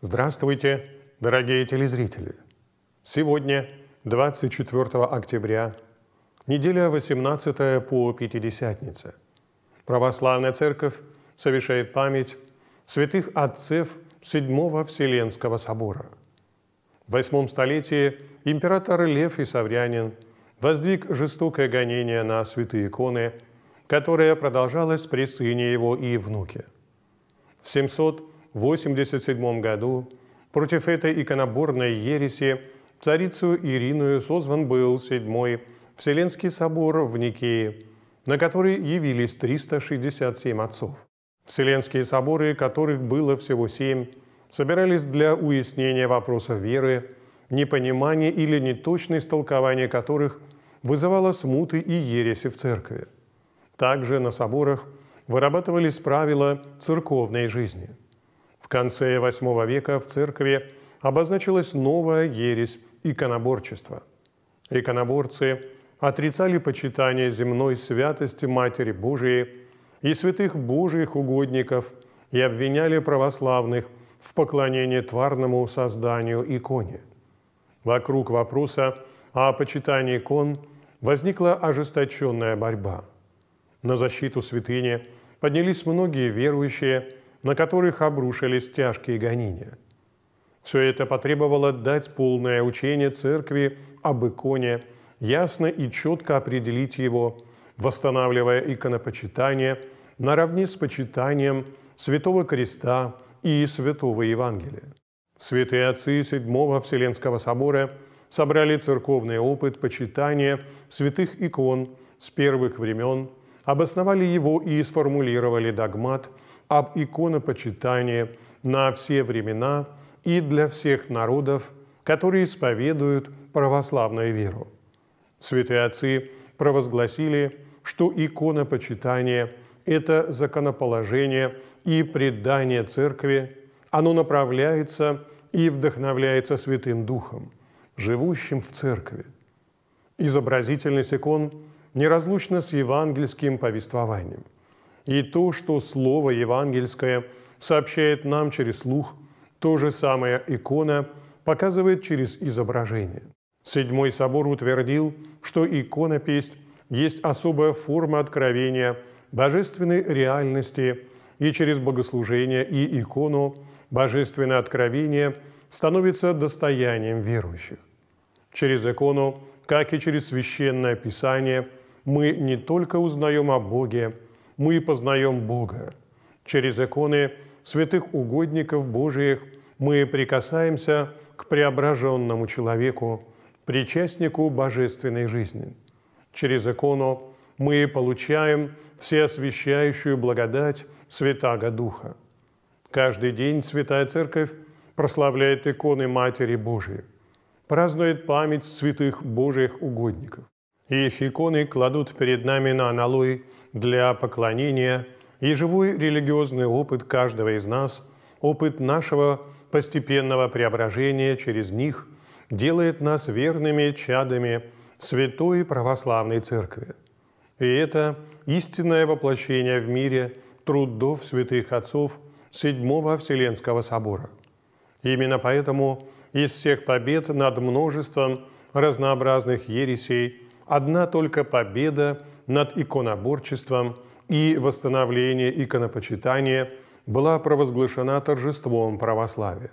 Здравствуйте, дорогие телезрители! Сегодня, 24 октября, неделя 18 по Пятидесятнице. Православная Церковь совершает память святых отцев Седьмого Вселенского Собора. В восьмом столетии император Лев Исаврянин воздвиг жестокое гонение на святые иконы, которое продолжалось при сыне его и внуке. В 700 в 87 году против этой иконоборной ереси царицу Ириную созван был седьмой Вселенский собор в Никее, на который явились 367 отцов. Вселенские соборы, которых было всего семь, собирались для уяснения вопросов веры, непонимания или неточное истолкование которых вызывало смуты и ереси в церкви. Также на соборах вырабатывались правила церковной жизни – в конце VIII века в церкви обозначилась новая ересь – иконоборчество. Иконоборцы отрицали почитание земной святости Матери Божией и святых Божиих угодников и обвиняли православных в поклонении тварному созданию иконе. Вокруг вопроса о почитании икон возникла ожесточенная борьба. На защиту святыни поднялись многие верующие – на которых обрушились тяжкие гонения. Все это потребовало дать полное учение церкви об иконе, ясно и четко определить его, восстанавливая иконопочитание наравне с почитанием Святого Креста и Святого Евангелия. Святые отцы Седьмого Вселенского собора собрали церковный опыт почитания святых икон с первых времен, обосновали его и сформулировали догмат – об иконопочитании на все времена и для всех народов, которые исповедуют православную веру. Святые отцы провозгласили, что иконопочитание – это законоположение и предание Церкви, оно направляется и вдохновляется Святым Духом, живущим в Церкви. Изобразительность икон неразлучна с евангельским повествованием – и то, что Слово Евангельское сообщает нам через слух, то же самое икона показывает через изображение. Седьмой собор утвердил, что иконопесть есть особая форма откровения божественной реальности, и через богослужение и икону божественное откровение становится достоянием верующих. Через икону, как и через священное писание, мы не только узнаем о Боге, мы и познаем Бога. Через иконы святых угодников Божиих мы прикасаемся к преображенному человеку, причастнику божественной жизни. Через икону мы получаем всеосвящающую благодать Святаго Духа. Каждый день Святая Церковь прославляет иконы Матери Божией, празднует память святых Божьих угодников и их иконы кладут перед нами на аналой для поклонения, и живой религиозный опыт каждого из нас, опыт нашего постепенного преображения через них, делает нас верными чадами Святой Православной Церкви. И это истинное воплощение в мире трудов святых отцов Седьмого Вселенского Собора. Именно поэтому из всех побед над множеством разнообразных ересей – Одна только победа над иконоборчеством и восстановление иконопочитания была провозглашена торжеством православия.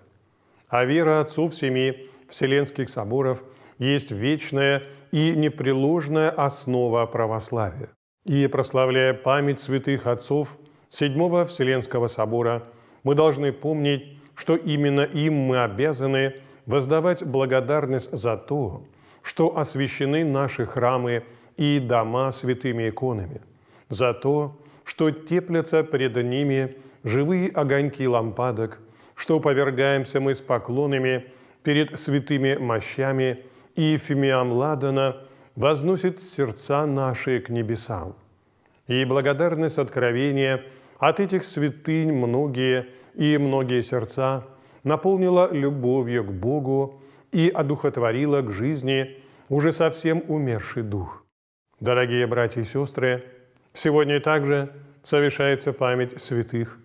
А вера отцов семи Вселенских соборов есть вечная и непреложная основа православия. И прославляя память святых отцов Седьмого Вселенского собора, мы должны помнить, что именно им мы обязаны воздавать благодарность за то, что освящены наши храмы и дома святыми иконами, за то, что теплятся пред ними живые огоньки лампадок, что повергаемся мы с поклонами перед святыми мощами, и фимиам Ладана возносит сердца наши к небесам. И благодарность откровения от этих святынь многие и многие сердца наполнила любовью к Богу и одухотворила к жизни уже совсем умерший дух. Дорогие братья и сестры, сегодня также совершается память святых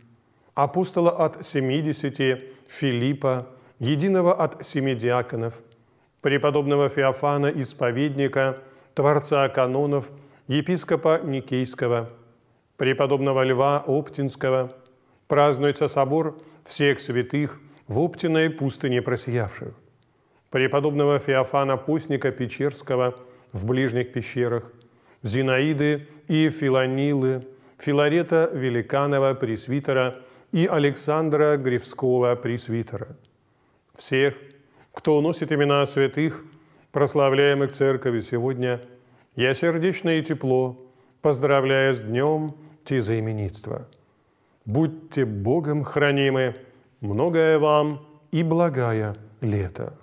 апостола от 70 Филиппа, единого от семи диаконов, преподобного Феофана, исповедника, творца канонов, епископа Никейского, преподобного Льва Оптинского, празднуется собор всех святых в Оптиной пустыне просиявших – преподобного Феофана Пустника Печерского в ближних пещерах, Зинаиды и Филонилы, Филарета Великанова, пресвитера, и Александра Гревского, пресвитера. Всех, кто носит имена святых, прославляемых церкви сегодня, я сердечно и тепло поздравляю с днем тезаименитства. Будьте Богом хранимы, многое вам и благая лето.